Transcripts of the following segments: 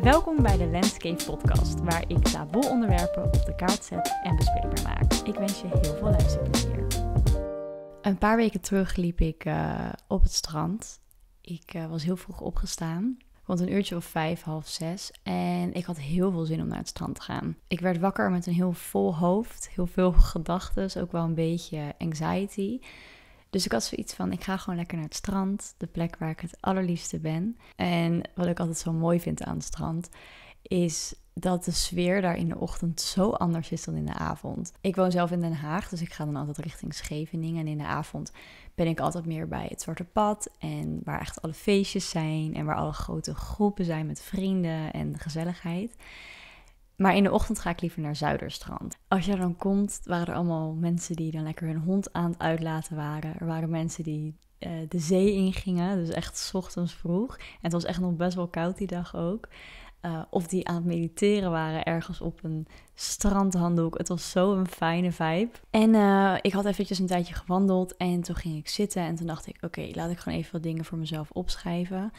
Welkom bij de Landscape Podcast, waar ik taboe onderwerpen op de kaart zet en bespreekbaar maak. Ik wens je heel veel luisterplezier. Een paar weken terug liep ik eh, op het strand. Ik eh, was heel vroeg opgestaan, rond een uurtje of vijf, half zes. En ik had heel veel zin om naar het strand te gaan. Ik werd wakker met een heel vol hoofd, heel veel gedachten, ook wel een beetje anxiety. Dus ik had zoiets van: ik ga gewoon lekker naar het strand, de plek waar ik het allerliefste ben. En wat ik altijd zo mooi vind aan het strand, is dat de sfeer daar in de ochtend zo anders is dan in de avond. Ik woon zelf in Den Haag, dus ik ga dan altijd richting Scheveningen. En in de avond ben ik altijd meer bij het Zwarte Pad. En waar echt alle feestjes zijn en waar alle grote groepen zijn met vrienden en gezelligheid. Maar in de ochtend ga ik liever naar Zuiderstrand. Als je dan komt, waren er allemaal mensen die dan lekker hun hond aan het uitlaten waren. Er waren mensen die eh, de zee ingingen, dus echt s ochtends vroeg. En het was echt nog best wel koud die dag ook. Eh, of die aan het mediteren waren ergens op een strandhanddoek. Het was zo'n fijne vibe. En eh, ik had eventjes een tijdje gewandeld en toen ging ik zitten. En toen dacht ik, oké, laat ik gewoon even wat dingen voor mezelf opschrijven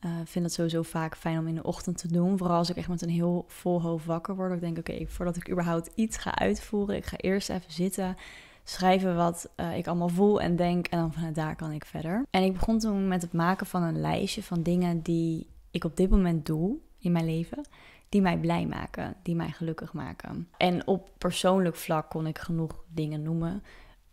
uh, vind het sowieso vaak fijn om in de ochtend te doen. Vooral als ik echt met een heel vol hoofd wakker word. Ik denk, oké, voordat ik überhaupt iets ga uitvoeren, ik ga eerst even zitten schrijven wat eh, ik allemaal voel en denk. En dan vanuit daar kan ik verder. En ik begon toen met het maken van een lijstje van dingen die ik op dit moment doe in mijn leven. Die mij blij maken, die mij gelukkig maken. En op persoonlijk vlak kon ik genoeg dingen noemen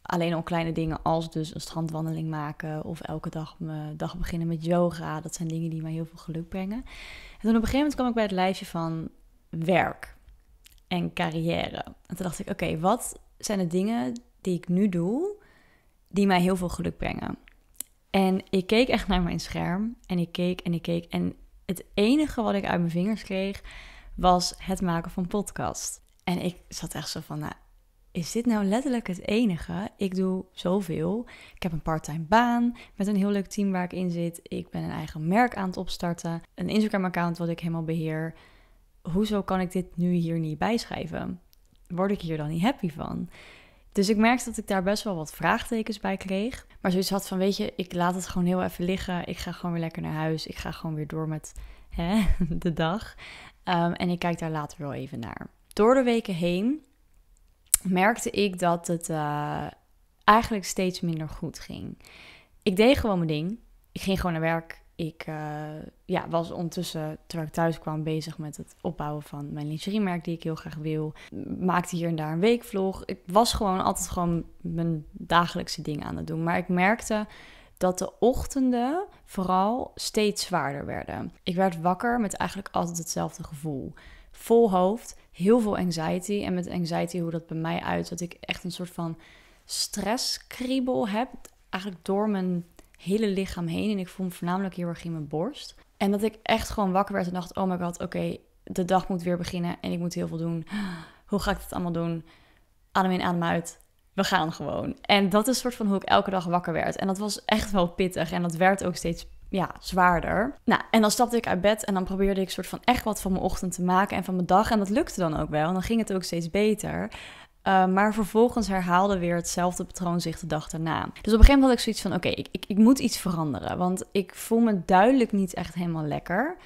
alleen al kleine dingen als dus een strandwandeling maken of elke dag mijn dag beginnen met yoga. Dat zijn dingen die mij heel veel geluk brengen. En toen op een gegeven moment kwam ik bij het lijstje van werk en carrière. En toen dacht ik, oké, wat zijn de dingen die ik nu doe die mij heel veel geluk brengen? En ik keek echt naar mijn scherm en ik keek en ik keek en het enige wat ik uit mijn vingers kreeg was het maken van podcast. En ik zat echt zo van, nou, is dit nou letterlijk het enige? Ik doe zoveel. Ik heb een parttime baan met een heel leuk team waar ik in zit. Ik ben een eigen merk aan het opstarten. Een Instagram-account wat ik helemaal beheer. Hoezo kan ik dit nu hier niet bijschrijven? Word ik hier dan niet happy van? Dus ik merkte dat ik daar best wel wat vraagtekens bij kreeg. Maar zoiets had van, weet je, ik laat het gewoon heel even liggen. Ik ga gewoon weer lekker naar huis. Ik ga gewoon weer door met hè, de dag. Ehm, en ik kijk daar later wel even naar. Door de weken heen merkte ik dat het eh, eigenlijk steeds minder goed ging. Ik deed gewoon mijn ding. Ik ging gewoon naar werk. Ik eh, ja, was ondertussen, terwijl ik thuis kwam, bezig met het opbouwen van mijn lingeriemerk die ik heel graag wil. Maakte hier en daar een weekvlog. Ik was gewoon altijd gewoon mijn dagelijkse dingen aan het doen. Maar ik merkte dat de ochtenden vooral steeds zwaarder werden. Ik werd wakker met eigenlijk altijd hetzelfde gevoel vol hoofd, heel veel anxiety. En met anxiety, hoe dat bij mij uit, dat ik echt een soort van stresskriebel heb. Eigenlijk door mijn hele lichaam heen. En ik voel me voornamelijk heel erg in mijn borst. En dat ik echt gewoon wakker werd en dacht: oh my god, oké, de dag moet weer beginnen en ik moet heel veel doen. Hoe ga ik het allemaal doen? Adem in, adem uit. We gaan gewoon. En dat is een soort van hoe ik elke dag wakker werd. En dat was echt wel pittig. En dat werd ook steeds ja, zwaarder. Nou, en dan stapte ik uit bed en dan probeerde ik soort van echt wat van mijn ochtend te maken en van mijn dag. En dat lukte dan ook wel. En dan ging het ook steeds beter. Eh, maar vervolgens herhaalde weer hetzelfde patroon zich de dag daarna. Dus op een gegeven moment had ik zoiets van: oké, ik, ik, ik, moet iets veranderen. Want ik voel me duidelijk niet echt helemaal lekker.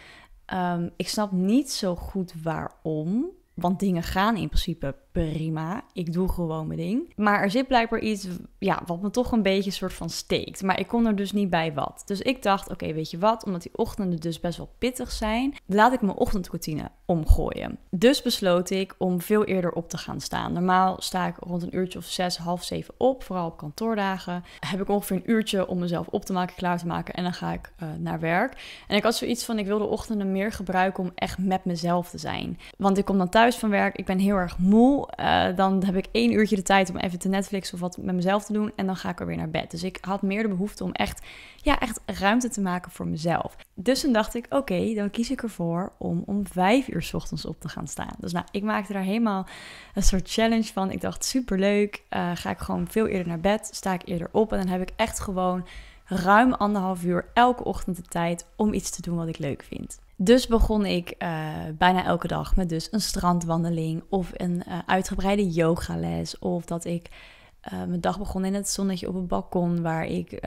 Ehm, ik snap niet zo goed waarom. Want dingen gaan in principe prima. Ik doe gewoon mijn ding. Maar er zit blijkbaar iets ja, wat me toch een beetje soort van steekt. Maar ik kon er dus niet bij wat. Dus ik dacht, oké, weet je wat? Omdat die ochtenden dus best wel pittig zijn, laat ik mijn ochtendroutine omgooien. Dus besloot ik om veel eerder op te gaan staan. Normaal sta ik rond een uurtje of zes, half zeven op, vooral op kantoordagen. Heb ik ongeveer een uurtje om mezelf op te maken, klaar te maken en dan ga ik eh, naar werk. En ik had zoiets van, ik wil de ochtenden meer gebruiken om echt met mezelf te zijn. Want ik kom dan thuis van werk, ik ben heel erg moe eh, dan heb ik één uurtje de tijd om even te Netflix of wat met mezelf te doen. En dan ga ik er weer naar bed. Dus ik had meer de behoefte om echt, ja, echt ruimte te maken voor mezelf. Dus toen dacht ik, oké, dan kies ik ervoor om om vijf uur s ochtends op te gaan staan. Dus nou, ik maakte daar helemaal een soort challenge van. Ik dacht, superleuk. leuk eh, ga ik gewoon veel eerder naar bed. Sta ik eerder op. En dan heb ik echt gewoon ruim anderhalf uur elke ochtend de tijd om iets te doen wat ik leuk vind. Dus begon ik eh, bijna elke dag met dus een strandwandeling of een eh, uitgebreide yogales. Of dat ik eh, mijn dag begon in het zonnetje op het balkon waar ik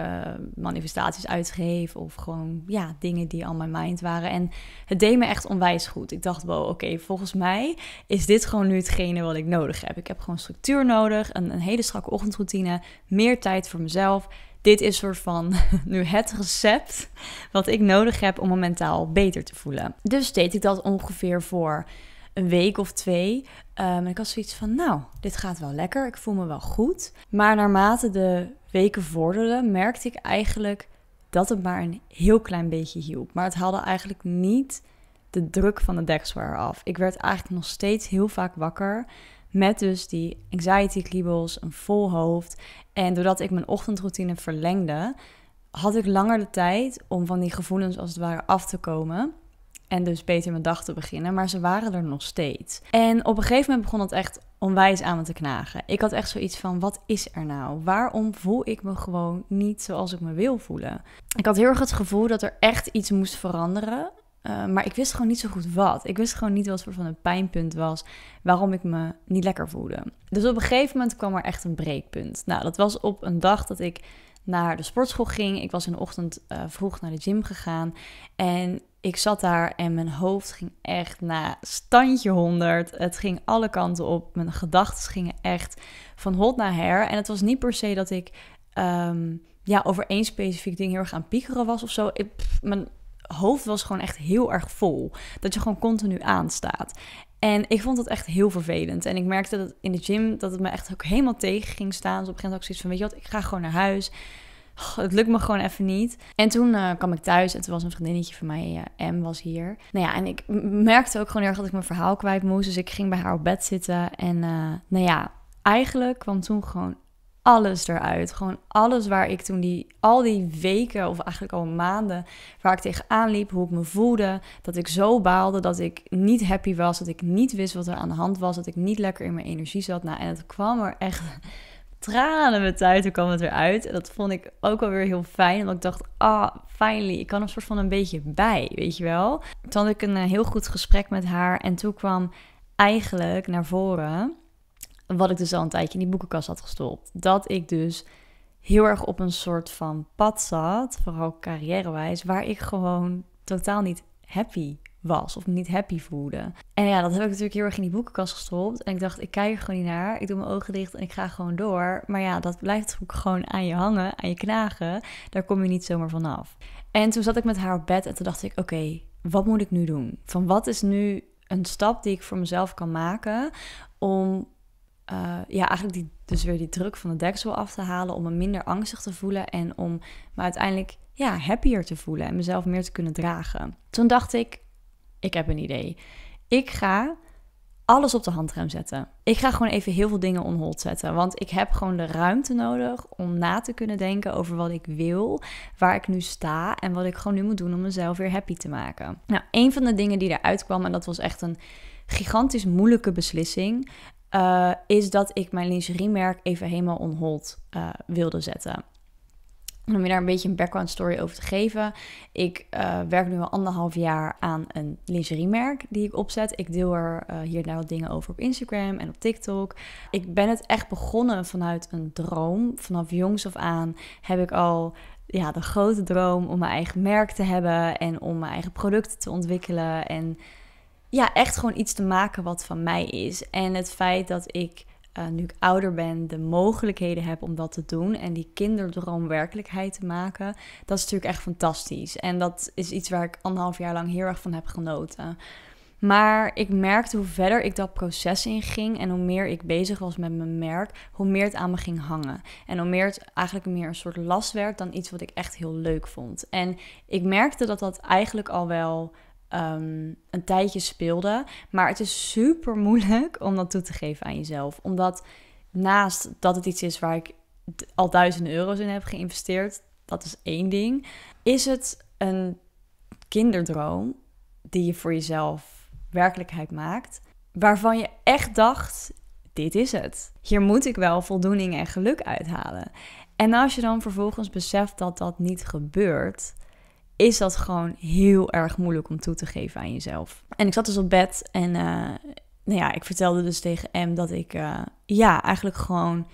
manifestaties uitgeef. Of gewoon ja, dingen die al mijn mind waren. En het deed me echt onwijs goed. Ik dacht, wow, oké, volgens mij is dit gewoon nu hetgene wat ik nodig heb. Ik heb gewoon structuur nodig, een, een hele strakke ochtendroutine, meer tijd voor mezelf dit is soort van nu het recept wat ik nodig heb om me mentaal beter te voelen. Dus deed ik dat ongeveer voor een week of twee. Um, ik had zoiets van, nou, dit gaat wel lekker, ik voel me wel goed. Maar naarmate de weken vorderden, merkte ik eigenlijk dat het maar een heel klein beetje hielp. Maar het haalde eigenlijk niet de druk van de deksel af. Ik werd eigenlijk nog steeds heel vaak wakker met dus die anxiety kriebels, een vol hoofd. En doordat ik mijn ochtendroutine verlengde, had ik langer de tijd om van die gevoelens als het ware af te komen. En dus beter mijn dag te beginnen. Maar ze waren er nog steeds. En op een gegeven moment begon het echt onwijs aan me te knagen. Ik had echt zoiets van: wat is er nou? Waarom voel ik me gewoon niet zoals ik me wil voelen? Ik had heel erg het gevoel dat er echt iets moest veranderen. Eh, maar ik wist gewoon niet zo goed wat. Ik wist gewoon niet wat voor van een pijnpunt was. Waarom ik me niet lekker voelde. Dus op een gegeven moment kwam er echt een breekpunt. Nou, dat was op een dag dat ik naar de sportschool ging. Ik was in de ochtend eh, vroeg naar de gym gegaan. En ik zat daar en mijn hoofd ging echt naar standje 100. Het ging alle kanten op. Mijn gedachten gingen echt van hot naar her. En het was niet per se dat ik ehm, ja, over één specifiek ding heel erg aan piekeren was of zo. Ik, mijn hoofd was gewoon echt heel erg vol. Dat je gewoon continu aanstaat. En ik vond het echt heel vervelend. En ik merkte dat in de gym dat het me echt ook helemaal tegen ging staan. Dus op een gegeven moment had ik zoiets van, weet je wat, ik ga gewoon naar huis. Oh, het lukt me gewoon even niet. En toen eh, kwam ik thuis en toen was een vriendinnetje van mij, uh, M, was hier. Nou ja, en ik merkte ook gewoon heel erg dat ik mijn verhaal kwijt moest. Dus ik ging bij haar op bed zitten. En eh, nou ja, eigenlijk kwam toen gewoon alles eruit. Gewoon alles waar ik toen die, al die weken of eigenlijk al maanden, waar ik tegenaan liep, hoe ik me voelde, dat ik zo baalde, dat ik niet happy was, dat ik niet wist wat er aan de hand was, dat ik niet lekker in mijn energie zat. Nou, en het kwam er echt tranen met uit, toen kwam het eruit. En dat vond ik ook wel weer heel fijn, omdat ik dacht, ah, finally, ik kan er soort van een beetje bij, weet je wel. Toen had ik een eh, heel goed gesprek met haar en toen kwam eigenlijk naar voren wat ik dus al een tijdje in die boekenkast had gestopt. Dat ik dus heel erg op een soort van pad zat, vooral carrièrewijs, waar ik gewoon totaal niet happy was of me niet happy voelde. En ja, dat heb ik natuurlijk heel erg in die boekenkast gestopt. En ik dacht, ik kijk er gewoon niet naar. Ik doe mijn ogen dicht en ik ga gewoon door. Maar ja, dat blijft ook gewoon aan je hangen, aan je knagen. Daar kom je niet zomaar vanaf. En toen zat ik met haar op bed en toen dacht ik, oké, wat moet ik nu doen? Van wat is nu een stap die ik voor mezelf kan maken om eh, ja, eigenlijk die, dus weer die druk van de deksel af te halen. Om me minder angstig te voelen en om me uiteindelijk ja, happier te voelen en mezelf meer te kunnen dragen. Toen dacht ik, ik heb een idee. Ik ga alles op de handrem zetten. Ik ga gewoon even heel veel dingen onhold zetten. Want ik heb gewoon de ruimte nodig om na te kunnen denken over wat ik wil, waar ik nu sta en wat ik gewoon nu moet doen om mezelf weer happy te maken. Nou, een van de dingen die eruit kwam, en dat was echt een gigantisch moeilijke beslissing. Eh, is dat ik mijn lingeriemerk even helemaal on hold eh, wilde zetten. Om je daar een beetje een background story over te geven. Ik eh, werk nu al anderhalf jaar aan een lingeriemerk die ik opzet. Ik deel er hier nou wat dingen over op Instagram en op TikTok. Ik ben het echt begonnen vanuit een droom. Vanaf jongs af aan heb ik al ja, de grote droom om mijn eigen merk te hebben. En om mijn eigen producten te ontwikkelen. En ja, echt gewoon iets te maken wat van mij is. En het feit dat ik, eh, nu ik ouder ben, de mogelijkheden heb om dat te doen en die kinderdroom werkelijkheid te maken, dat is natuurlijk echt fantastisch. En dat is iets waar ik anderhalf jaar lang heel erg van heb genoten. Maar ik merkte hoe verder ik dat proces inging en hoe meer ik bezig was met mijn merk, hoe meer het aan me ging hangen. En hoe meer het eigenlijk meer een soort last werd dan iets wat ik echt heel leuk vond. En ik merkte dat dat eigenlijk al wel Ehm, een tijdje speelde. Maar het is super moeilijk om dat toe te geven aan jezelf. Omdat naast dat het iets is waar ik al duizenden euro's in heb geïnvesteerd, dat is één ding, is het een kinderdroom die je voor jezelf werkelijkheid maakt. Waarvan je echt dacht, dit is het. Hier moet ik wel voldoening en geluk uithalen. En als je dan vervolgens beseft dat dat niet gebeurt, is dat gewoon heel erg moeilijk om toe te geven aan jezelf. En ik zat dus op bed en eh, nou ja, ik vertelde dus tegen M dat ik eh, ja, eigenlijk gewoon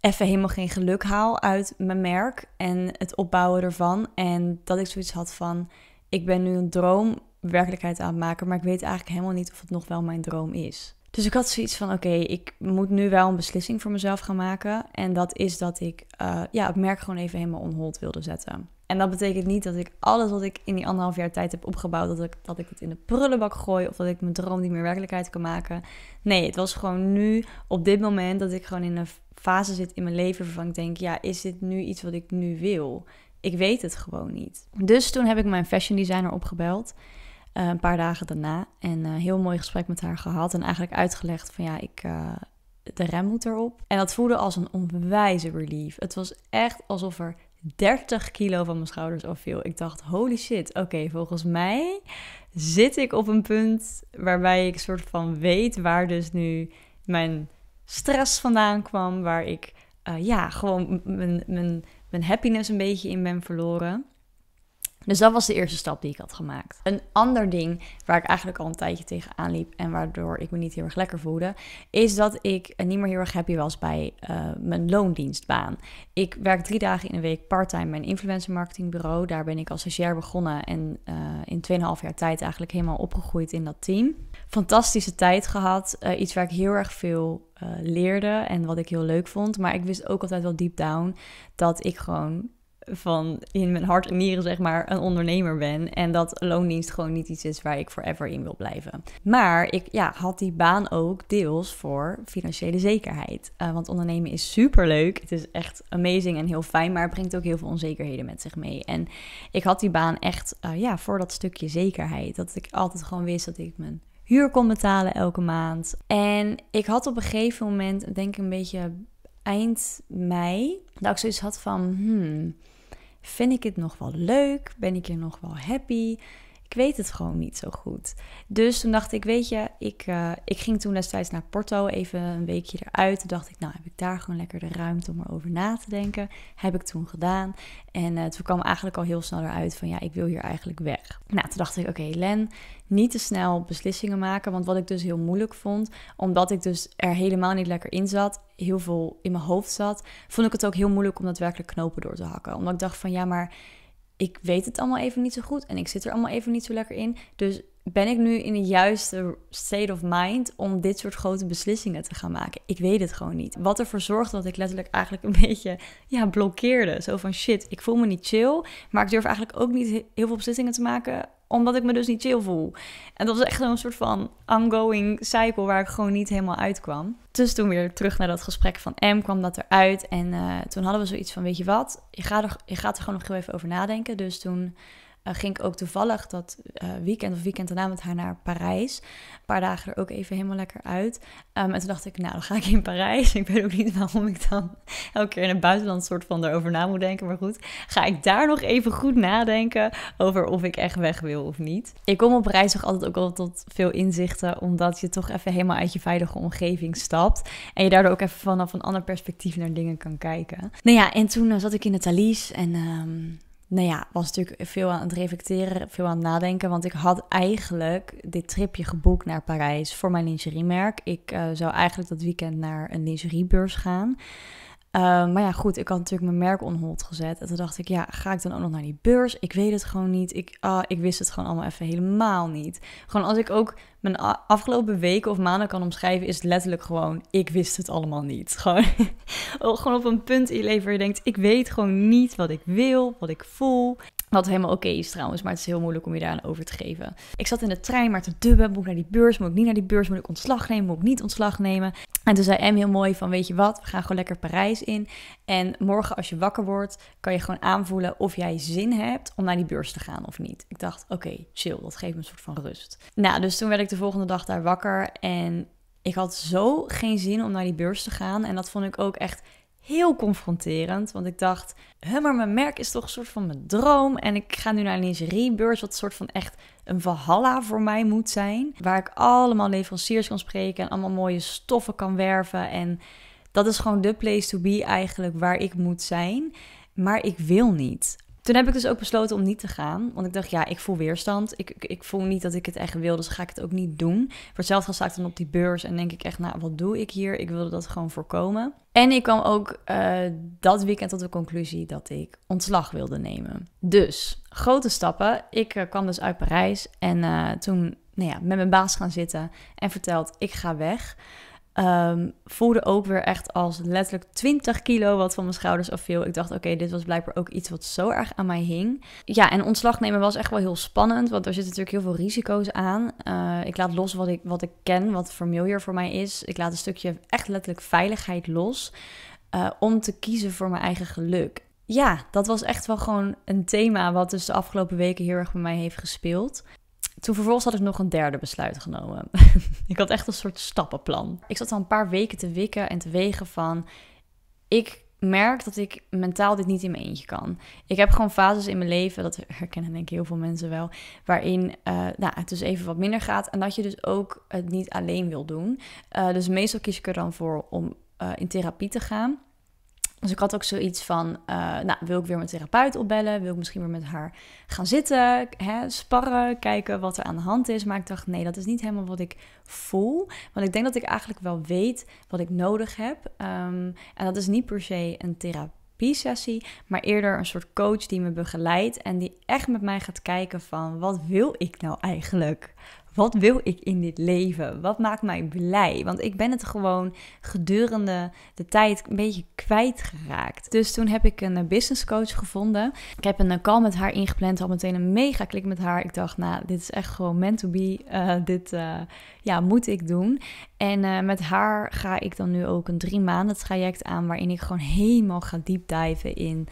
even helemaal geen geluk haal uit mijn merk en het opbouwen ervan. En dat ik zoiets had van, ik ben nu een droom werkelijkheid aan het maken, maar ik weet eigenlijk helemaal niet of het nog wel mijn droom is. Dus ik had zoiets van: oké, ik moet nu wel een beslissing voor mezelf gaan maken. En dat is dat ik eh, ja, het merk gewoon even helemaal on hold wilde zetten. En dat betekent niet dat ik alles wat ik in die anderhalf jaar tijd heb opgebouwd, dat ik, dat ik het in de prullenbak gooi of dat ik mijn droom niet meer werkelijkheid kan maken. Nee, het was gewoon nu, op dit moment, dat ik gewoon in een fase zit in mijn leven waarvan ik denk, ja, is dit nu iets wat ik nu wil? Ik weet het gewoon niet. Dus toen heb ik mijn fashion designer opgebeld. Eh, een paar dagen daarna. En eh, heel mooi gesprek met haar gehad. En eigenlijk uitgelegd van ja, ik, eh, de rem moet erop. En dat voelde als een onwijze relief. Het was echt alsof er 30 kilo van mijn schouders afviel. Ik dacht, holy shit, oké, volgens mij zit ik op een punt waarbij ik soort van weet waar dus nu mijn stress vandaan kwam, waar ik eh, ja, gewoon mijn, mijn, mijn happiness een beetje in ben verloren. Dus dat was de eerste stap die ik had gemaakt. Een ander ding waar ik eigenlijk al een tijdje tegen aanliep en waardoor ik me niet heel erg lekker voelde, is dat ik niet meer heel erg happy was bij eh, mijn loondienstbaan. Ik werk drie dagen in de week parttime bij een influencer marketingbureau. Daar ben ik als stagiair begonnen en uh, in 2,5 jaar tijd eigenlijk helemaal opgegroeid in dat team. Fantastische tijd gehad. Eh, iets waar ik heel erg veel leerde en wat ik heel leuk vond. Maar ik wist ook altijd wel deep down dat ik gewoon van in mijn hart en nieren, zeg maar, een ondernemer ben. En dat loondienst gewoon niet iets is waar ik forever in wil blijven. Maar ik ja, had die baan ook deels voor financiële zekerheid. Eh, want ondernemen is super leuk. Het is echt amazing en heel fijn, maar het brengt ook heel veel onzekerheden met zich mee. En ik had die baan echt eh, ja, voor dat stukje zekerheid. Dat ik altijd gewoon wist dat ik mijn huur kon betalen elke maand. En ik had op een gegeven moment, denk ik een beetje eind mei, dat ik zoiets had van... Hmm, Vind ik het nog wel leuk? Ben ik hier nog wel happy? Ik weet het gewoon niet zo goed. Dus toen dacht ik, weet je, ik, eh, ik ging toen destijds naar Porto even een weekje eruit. Toen dacht ik, nou heb ik daar gewoon lekker de ruimte om erover na te denken. Heb ik toen gedaan. En uh, toen kwam eigenlijk al heel snel eruit van, ja, ik wil hier eigenlijk weg. Nou, toen dacht ik, oké, Len, niet te snel beslissingen maken. Want wat ik dus heel moeilijk vond, omdat ik dus er helemaal niet lekker in zat, heel veel in mijn hoofd zat, vond ik het ook heel moeilijk om daadwerkelijk knopen door te hakken. Omdat ik dacht van, ja, maar ik weet het allemaal even niet zo goed en ik zit er allemaal even niet zo lekker in. Dus ben ik nu in de juiste state of mind om dit soort grote beslissingen te gaan maken? Ik weet het gewoon niet. Wat ervoor zorgde dat ik letterlijk eigenlijk een beetje ja, blokkeerde. Zo van shit, ik voel me niet chill, maar ik durf eigenlijk ook niet heel veel beslissingen te maken omdat ik me dus niet chill voel. En dat was echt zo'n soort van ongoing cycle waar ik gewoon niet helemaal uitkwam. Dus toen weer terug naar dat gesprek van M kwam dat eruit. En eh, toen hadden we zoiets van, weet je wat, je gaat, er, je gaat er gewoon nog heel even over nadenken. Dus toen eh, ging ik ook toevallig dat eh, weekend of weekend daarna met haar naar Parijs. Een paar dagen er ook even helemaal lekker uit. Ehm, en toen dacht ik, nou dan ga ik in Parijs. Ik weet ook niet waarom ik dan elke keer in het buitenland soort van daarover na moet denken. Maar goed, ga ik daar nog even goed nadenken over of ik echt weg wil of niet. Ik kom op reis toch altijd ook al tot veel inzichten. Omdat je toch even helemaal uit je veilige omgeving stapt. En je daardoor ook even vanaf een ander perspectief naar dingen kan kijken. Nou ja, en toen eh, zat ik in de Thalys en... Ehm, nou ja, was natuurlijk veel aan het reflecteren, veel aan het nadenken. Want ik had eigenlijk dit tripje geboekt naar Parijs voor mijn lingeriemerk. Ik eh, zou eigenlijk dat weekend naar een lingeriebeurs gaan. Eh, maar ja, goed, ik had natuurlijk mijn merk onhold gezet. En toen dacht ik, ja, ga ik dan ook nog naar die beurs? Ik weet het gewoon niet. Ik, uh, ik wist het gewoon allemaal even helemaal niet. Gewoon als ik ook mijn afgelopen weken of maanden kan omschrijven, is letterlijk gewoon: ik wist het allemaal niet. Gewoon, oh, gewoon op een punt in je leven waar je denkt: ik weet gewoon niet wat ik wil, wat ik voel. Wat helemaal oké is trouwens, maar het is heel moeilijk om je aan over te geven. Ik zat in de trein maar te dubben. Moet ik naar die beurs? Moet ik niet naar die beurs? Moet ik ontslag nemen? Moet ik niet ontslag nemen? En toen zei M heel mooi van, weet je wat, we gaan gewoon lekker Parijs in. En morgen als je wakker wordt, kan je gewoon aanvoelen of jij zin hebt om naar die beurs te gaan of niet. Ik dacht, oké, chill, dat geeft me een soort van rust. Nou, dus toen werd ik de volgende dag daar wakker en ik had zo geen zin om naar die beurs te gaan. En dat vond ik ook echt heel confronterend. Want ik dacht, hè, maar mijn merk is toch een soort van mijn droom. En ik ga nu naar een lingeriebeurs, wat een soort van echt een valhalla voor mij moet zijn. Waar ik allemaal leveranciers kan spreken en allemaal mooie stoffen kan werven. En dat is gewoon de place to be eigenlijk waar ik moet zijn. Maar ik wil niet toen heb ik dus ook besloten om niet te gaan. Want ik dacht, ja, ik voel weerstand. Ik, ik, ik voel niet dat ik het echt wil, dus ga ik het ook niet doen. Voor hetzelfde sta ik dan op die beurs en denk ik echt, nou, wat doe ik hier? Ik wilde dat gewoon voorkomen. En ik kwam ook eh, dat weekend tot de conclusie dat ik ontslag wilde nemen. Dus, grote stappen. Ik eh, kwam dus uit Parijs en eh, toen nou ja, met mijn baas gaan zitten en verteld, ik ga weg. Um, voelde ook weer echt als letterlijk 20 kilo wat van mijn schouders afviel. Ik dacht, oké, dit was blijkbaar ook iets wat zo erg aan mij hing. Ja, en ontslag nemen was echt wel heel spannend, want er zitten natuurlijk heel veel risico's aan. Eh, ik laat los wat ik, wat ik ken, wat familiar voor mij is. Ik laat een stukje echt letterlijk veiligheid los eh, om te kiezen voor mijn eigen geluk. Ja, dat was echt wel gewoon een thema wat dus de afgelopen weken heel erg bij mij heeft gespeeld. Toen vervolgens had ik nog een derde besluit genomen. ik had echt een soort stappenplan. Ik zat al een paar weken te wikken en te wegen van... Ik merk dat ik mentaal dit niet in mijn eentje kan. Ik heb gewoon fases in mijn leven, dat herkennen denk ik heel veel mensen wel, waarin eh, nou, het dus even wat minder gaat en dat je dus ook het niet alleen wil doen. Eh, dus meestal kies ik er dan voor om eh, in therapie te gaan. Dus ik had ook zoiets van, eh, nou, wil ik weer mijn therapeut opbellen? Wil ik misschien weer met haar gaan zitten, hè, sparren, kijken wat er aan de hand is? Maar ik dacht, nee, dat is niet helemaal wat ik voel. Want ik denk dat ik eigenlijk wel weet wat ik nodig heb. Ehm, en dat is niet per se een therapie-sessie, maar eerder een soort coach die me begeleidt en die echt met mij gaat kijken van, wat wil ik nou eigenlijk? Wat wil ik in dit leven? Wat maakt mij blij? Want ik ben het gewoon gedurende de tijd een beetje kwijtgeraakt. Dus toen heb ik een eh, business coach gevonden. Ik heb een eh, call met haar ingepland, al meteen een mega klik met haar. Ik dacht, nou, dit is echt gewoon meant to be. Eh, dit ja, moet ik doen. En met haar ga ik dan nu ook een drie maanden traject aan, waarin ik gewoon helemaal ga deep in.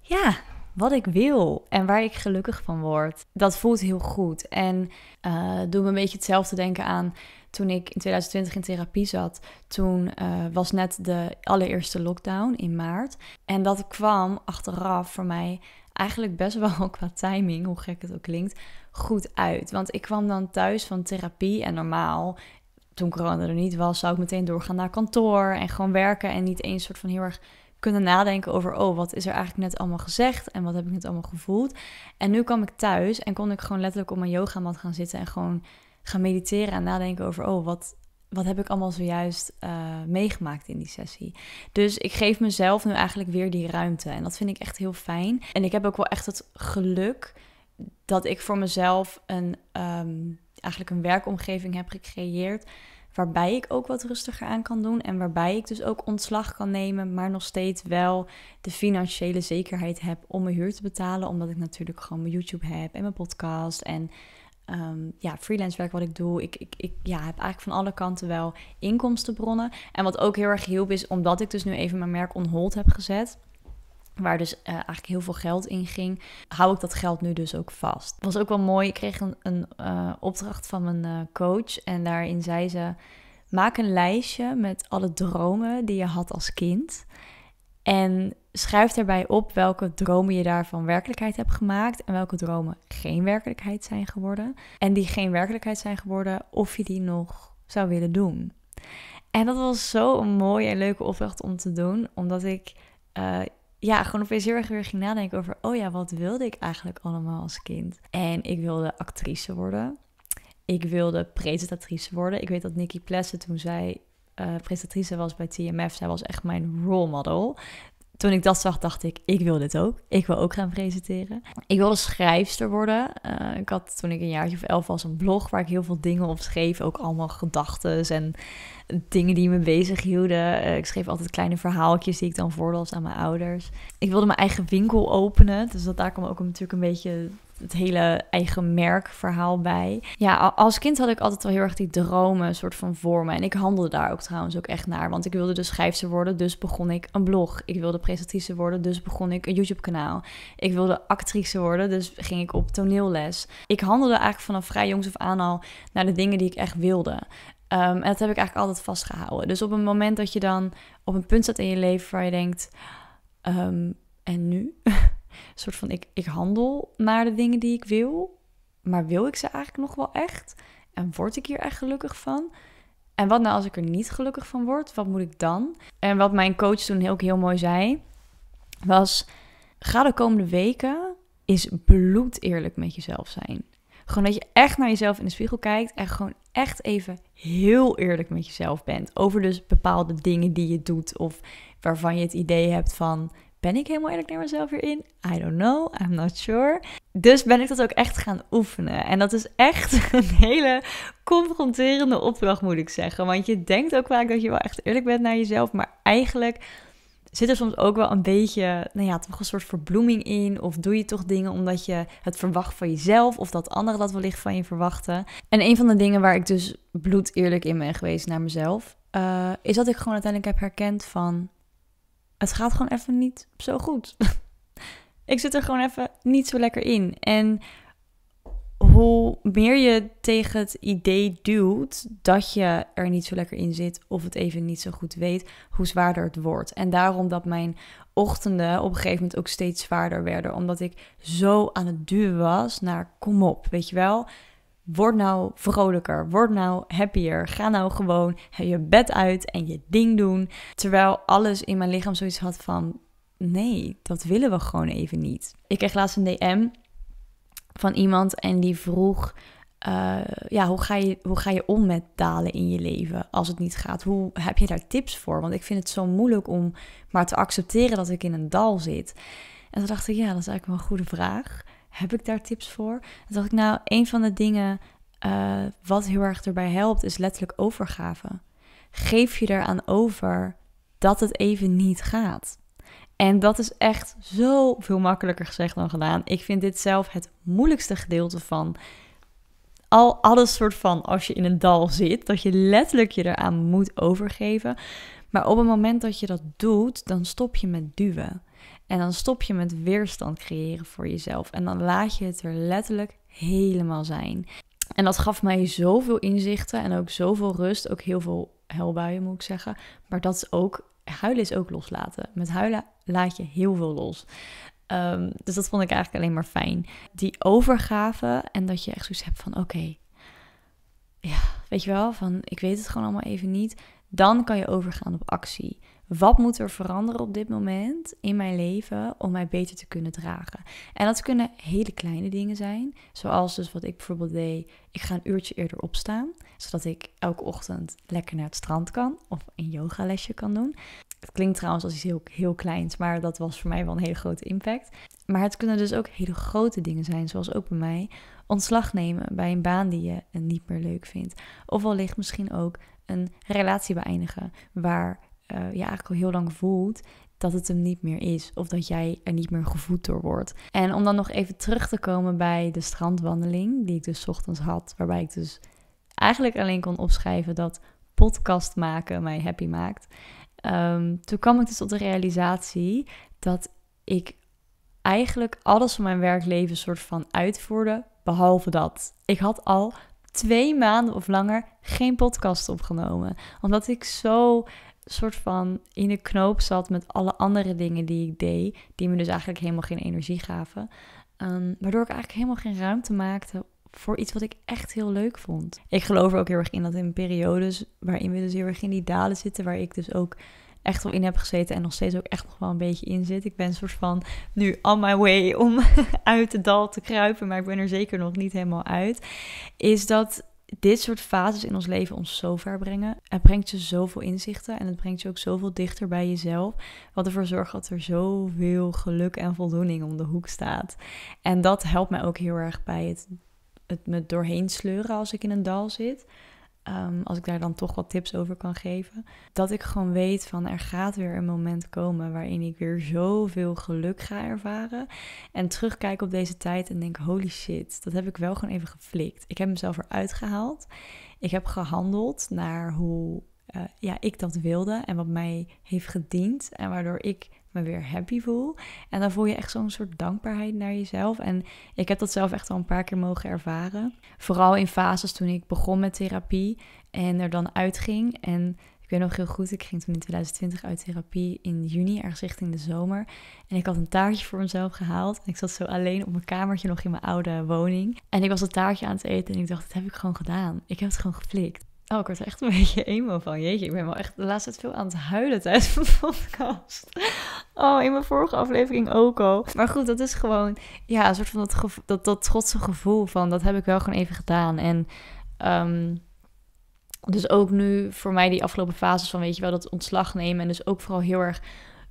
Ja, wat ik wil en waar ik gelukkig van word. Dat voelt heel goed. En uh, me een beetje hetzelfde denken aan toen ik in 2020 in therapie zat. Toen eh, was net de allereerste lockdown in maart. En dat kwam achteraf voor mij eigenlijk best wel qua timing, hoe gek het ook klinkt, goed uit. Want ik kwam dan thuis van therapie en normaal toen corona er niet was, zou ik meteen doorgaan naar kantoor en gewoon werken en niet eens soort van heel erg kunnen nadenken over, oh, wat is er eigenlijk net allemaal gezegd en wat heb ik net allemaal gevoeld. En nu kwam ik thuis en kon ik gewoon letterlijk op mijn yoga yogamat gaan zitten en gewoon gaan mediteren en nadenken over, oh, wat, wat heb ik allemaal zojuist eh, meegemaakt in die sessie. Dus ik geef mezelf nu eigenlijk weer die ruimte en dat vind ik echt heel fijn. En ik heb ook wel echt het geluk dat ik voor mezelf een, ehm, eigenlijk een werkomgeving heb gecreëerd waarbij ik ook wat rustiger aan kan doen en waarbij ik dus ook ontslag kan nemen, maar nog steeds wel de financiële zekerheid heb om mijn huur te betalen, omdat ik natuurlijk gewoon mijn YouTube heb en mijn podcast en ehm, ja, freelance werk wat ik doe. Ik, ik, ik ja, heb eigenlijk van alle kanten wel inkomstenbronnen. En wat ook heel erg hielp is, omdat ik dus nu even mijn merk on hold heb gezet waar dus eh, eigenlijk heel veel geld in ging, hou ik dat geld nu dus ook vast. Het was ook wel mooi. Ik kreeg een, een eh, opdracht van mijn eh, coach en daarin zei ze: maak een lijstje met alle dromen die je had als kind. En schrijf daarbij op welke dromen je daarvan werkelijkheid hebt gemaakt en welke dromen geen werkelijkheid zijn geworden. En die geen werkelijkheid zijn geworden, of je die nog zou willen doen. En dat was zo'n mooie en leuke opdracht om te doen, omdat ik ja, gewoon opeens heel erg weer ging nadenken over, oh ja, wat wilde ik eigenlijk allemaal als kind? En ik wilde actrice worden. Ik wilde presentatrice worden. Ik weet dat Nikki Plessen toen zij eh, presentatrice was bij TMF, zij was echt mijn role model toen ik dat zag, dacht ik, ik wil dit ook. Ik wil ook gaan presenteren. Ik wilde schrijfster worden. Eh, ik had toen ik een jaartje of elf was een blog waar ik heel veel dingen op schreef. Ook allemaal gedachten en dingen die me bezighielden. Uh, ik schreef altijd kleine verhaaltjes die ik dan voorlas aan mijn ouders. Ik wilde mijn eigen winkel openen. Dus dat, daar kwam ook natuurlijk een beetje het hele eigen merkverhaal bij. Ja, als kind had ik altijd wel heel erg die dromen soort van voor me. En ik handelde daar ook trouwens ook echt naar. Want ik wilde de dus schrijfster worden, dus begon ik een blog. Ik wilde presentatrice worden, dus begon ik een YouTube-kanaal. Ik wilde actrice worden, dus ging ik op toneelles. Ik handelde eigenlijk vanaf vrij jongs af aan al naar de dingen die ik echt wilde. Ehm, en dat heb ik eigenlijk altijd vastgehouden. Dus op een moment dat je dan op een punt zat in je leven waar je denkt: ehm, en nu? soort van, ik, ik handel naar de dingen die ik wil. Maar wil ik ze eigenlijk nog wel echt? En word ik hier echt gelukkig van? En wat nou als ik er niet gelukkig van word? Wat moet ik dan? En wat mijn coach toen ook heel mooi zei, was: ga de komende weken is bloed eerlijk met jezelf zijn. Gewoon dat je echt naar jezelf in de spiegel kijkt en gewoon echt even heel eerlijk met jezelf bent. Over dus bepaalde dingen die je doet of waarvan je het idee hebt van ben ik helemaal eerlijk naar mezelf hierin? I don't know, I'm not sure. Dus ben ik dat ook echt gaan oefenen. En dat is echt een hele confronterende opdracht, moet ik zeggen. Want je denkt ook vaak dat je wel echt eerlijk bent naar jezelf, maar eigenlijk zit er soms ook wel een beetje, nou ja, toch een soort verbloeming in. Of doe je toch dingen omdat je het verwacht van jezelf. Of dat anderen dat wellicht van je verwachten. En een van de dingen waar ik dus bloed eerlijk in ben geweest naar mezelf. Eh, is dat ik gewoon uiteindelijk heb herkend van het gaat gewoon even niet zo goed. ik zit er gewoon even niet zo lekker in. En hoe meer je tegen het idee duwt dat je er niet zo lekker in zit of het even niet zo goed weet, hoe zwaarder het wordt. En daarom dat mijn ochtenden op een gegeven moment ook steeds zwaarder werden, omdat ik zo aan het duwen was naar kom op, weet je wel. Word nou vrolijker, word nou happier. Ga nou gewoon je bed uit en je ding doen. Terwijl alles in mijn lichaam zoiets had van: nee, dat willen we gewoon even niet. Ik kreeg laatst een DM van iemand en die vroeg: eh, ja, hoe, ga je, hoe ga je om met dalen in je leven als het niet gaat? Hoe heb je daar tips voor? Want ik vind het zo moeilijk om maar te accepteren dat ik in een dal zit. En toen dacht ik: ja, dat is eigenlijk wel een goede vraag heb ik daar tips voor? Dan dacht ik, nou, een van de dingen eh, wat heel erg erbij helpt, is letterlijk overgave. Geef je eraan over dat het even niet gaat. En dat is echt zo veel makkelijker gezegd dan gedaan. Ik vind dit zelf het moeilijkste gedeelte van al alles soort van als je in een dal zit, dat je letterlijk je eraan moet overgeven. Maar op het moment dat je dat doet, dan stop je met duwen. En dan stop je met weerstand creëren voor jezelf. En dan laat je het er letterlijk helemaal zijn. En dat gaf mij zoveel inzichten en ook zoveel rust. Ook heel veel helbuien moet ik zeggen. Maar dat is ook, huilen is ook loslaten. Met huilen laat je heel veel los. Ehm, dus dat vond ik eigenlijk alleen maar fijn. Die overgave en dat je echt zoiets hebt van oké, ja, weet je wel, van ik weet het gewoon allemaal even niet. Dan kan je overgaan op actie. Wat moet er veranderen op dit moment in mijn leven om mij beter te kunnen dragen? En dat kunnen hele kleine dingen zijn. Zoals dus wat ik bijvoorbeeld deed. Ik ga een uurtje eerder opstaan. Zodat ik elke ochtend lekker naar het strand kan. Of een yogalesje kan doen. Het klinkt trouwens als iets heel, heel kleins. Maar dat was voor mij wel een hele grote impact. Maar het kunnen dus ook hele grote dingen zijn. Zoals ook bij mij. Ontslag nemen bij een baan die je niet meer leuk vindt. Of wellicht misschien ook een relatie beëindigen. Waar uh, eh, je eigenlijk al heel lang voelt, dat het hem niet meer is of dat jij er niet meer gevoed door wordt. En om dan nog even terug te komen bij de strandwandeling die ik dus ochtends had, waarbij ik dus eigenlijk alleen kon opschrijven dat podcast maken mij happy maakt. Ehm, toen kwam ik dus tot de realisatie dat ik eigenlijk alles van mijn werkleven soort van uitvoerde, behalve dat. Ik had al twee maanden of langer geen podcast opgenomen. Omdat ik zo soort van in de knoop zat met alle andere dingen die ik deed, die me dus eigenlijk helemaal geen energie gaven. Ehm, waardoor ik eigenlijk helemaal geen ruimte maakte voor iets wat ik echt heel leuk vond. Ik geloof er ook heel erg in dat in periodes waarin we dus heel erg in die dalen zitten, waar ik dus ook echt wel in heb gezeten en nog steeds ook echt nog wel een beetje in zit. Ik ben een soort van nu on my way om uit de dal te kruipen, maar ik ben er zeker nog niet helemaal uit. Is dat dit soort fases in ons leven ons zo ver brengen. Het brengt je zoveel inzichten en het brengt je ook zoveel dichter bij jezelf. Wat ervoor zorgt dat er zoveel geluk en voldoening om de hoek staat. En dat helpt mij ook heel erg bij het, het me doorheen sleuren als ik in een dal zit. Ehm, als ik daar dan toch wat tips over kan geven. Dat ik gewoon weet van er gaat weer een moment komen waarin ik weer zoveel geluk ga ervaren. En terugkijk op deze tijd en denk: holy shit, dat heb ik wel gewoon even geflikt. Ik heb mezelf eruit gehaald. Ik heb gehandeld naar hoe eh, ja, ik dat wilde en wat mij heeft gediend. En waardoor ik me weer happy voel. En dan voel je echt zo'n soort dankbaarheid naar jezelf. En ik heb dat zelf echt al een paar keer mogen ervaren. Vooral in fases toen ik begon met therapie en er dan uitging. En ik weet nog heel goed, ik ging toen in 2020 uit therapie in juni, ergens richting de zomer. En ik had een taartje voor mezelf gehaald. En ik zat zo alleen op mijn kamertje nog in mijn oude woning. En ik was dat taartje aan het eten en ik dacht, dat heb ik gewoon gedaan. Ik heb het gewoon geflikt. Oh, ik word er echt een beetje emo van. Jeetje, ik ben wel echt de laatste tijd veel aan het huilen tijdens de podcast. Oh, in mijn vorige aflevering ook al. Maar goed, dat is gewoon, ja, een soort van dat, dat, dat trotse gevoel van, dat heb ik wel gewoon even gedaan. En ehm, dus ook nu voor mij die afgelopen fases van, weet je wel, dat ontslag nemen. En dus ook vooral heel erg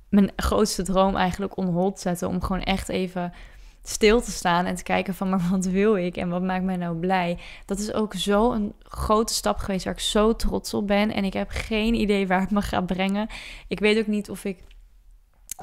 mijn grootste droom eigenlijk on hold zetten. Om gewoon echt even stil te staan en te kijken van maar wat wil ik en wat maakt mij nou blij. Dat is ook zo'n grote stap geweest waar ik zo trots op ben en ik heb geen idee waar het me gaat brengen. Ik weet ook niet of ik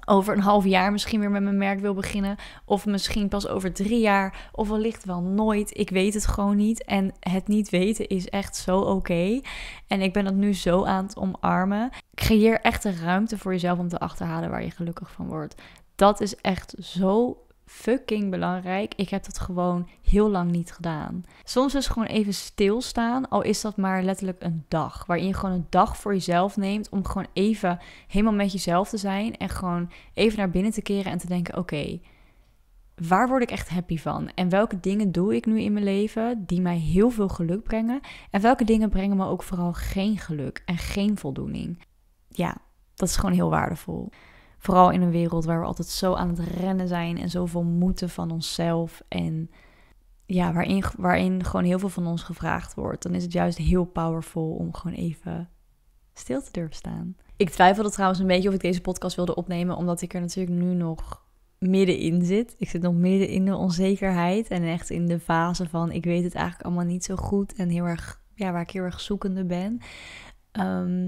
over een half jaar misschien weer met mijn merk wil beginnen. Of misschien pas over drie jaar. Of wellicht wel nooit. Ik weet het gewoon niet. En het niet weten is echt zo oké. En ik ben dat nu zo aan het omarmen. Creëer echt de ruimte voor jezelf om te achterhalen waar je gelukkig van wordt. Dat is echt zo fucking belangrijk. Ik heb dat gewoon heel lang niet gedaan. Soms is gewoon even stilstaan, al is dat maar letterlijk een dag. Waarin je gewoon een dag voor jezelf neemt om gewoon even helemaal met jezelf te zijn. En gewoon even naar binnen te keren en te denken: oké, waar word ik echt happy van? En welke dingen doe ik nu in mijn leven die mij heel veel geluk brengen? En welke dingen brengen me ook vooral geen geluk en geen voldoening? Ja, dat is gewoon heel waardevol. Vooral in een wereld waar we altijd zo aan het rennen zijn en zoveel moeten van onszelf. En ja, waarin, waarin gewoon heel veel van ons gevraagd wordt. Dan is het juist heel powerful om gewoon even stil te durven staan. Ik twijfelde trouwens een beetje of ik deze podcast wilde opnemen, omdat ik er natuurlijk nu nog middenin zit. Ik zit nog midden in de onzekerheid en echt in de fase van ik weet het eigenlijk allemaal niet zo goed en heel erg, ja, waar ik heel erg zoekende ben. Ehm,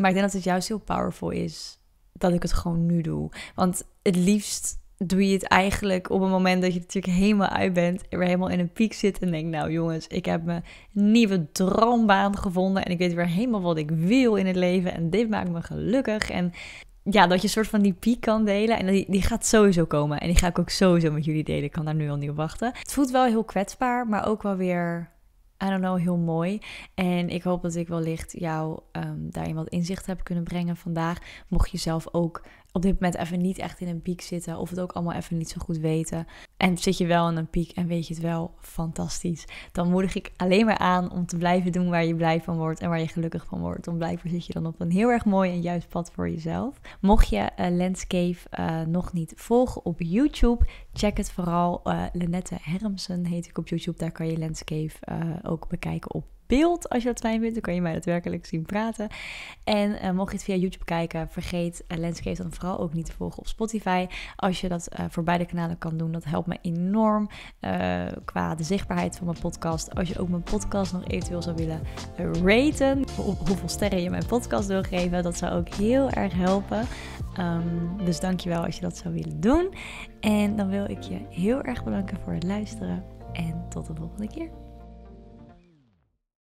maar ik denk dat het juist heel powerful is dat ik het gewoon nu doe. Want het liefst doe je het eigenlijk op een moment dat je natuurlijk helemaal uit bent, weer helemaal in een piek zit en denk nou jongens, ik heb mijn nieuwe droombaan gevonden en ik weet weer helemaal wat ik wil in het leven en dit maakt me gelukkig en ja, dat je een soort van die piek kan delen. En die, die gaat sowieso komen. En die ga ik ook sowieso met jullie delen. Ik kan daar nu al niet op wachten. Het voelt wel heel kwetsbaar, maar ook wel weer I don't know, heel mooi. En ik hoop dat ik wellicht jou um, daarin wat inzicht heb kunnen brengen vandaag. Mocht je zelf ook op dit moment even niet echt in een piek zitten of het ook allemaal even niet zo goed weten. En zit je wel in een piek en weet je het wel fantastisch. Dan moedig ik alleen maar aan om te blijven doen waar je blij van wordt en waar je gelukkig van wordt. Want blijkbaar zit je dan op een heel erg mooi en juist pad voor jezelf. Mocht je eh, Landscape eh, nog niet volgen op YouTube, check het vooral. Uh, eh, Lenette Hermsen heet ik op YouTube. Daar kan je Landscape ook bekijken op beeld als je dat fijn bent. Dan kan je mij daadwerkelijk zien praten. En eh, mocht je het via YouTube kijken, vergeet uh, dan vooral ook niet te volgen op Spotify. Als je dat eh, voor beide kanalen kan doen, dat helpt me enorm qua de zichtbaarheid van mijn podcast. Als je ook mijn podcast nog eventueel zou willen raten, hoeveel sterren je mijn podcast wil geven, dat zou ook heel erg helpen. Ehm, dus dank dus dankjewel als je dat zou willen doen. En dan wil ik je heel erg bedanken voor het luisteren. En tot de volgende keer.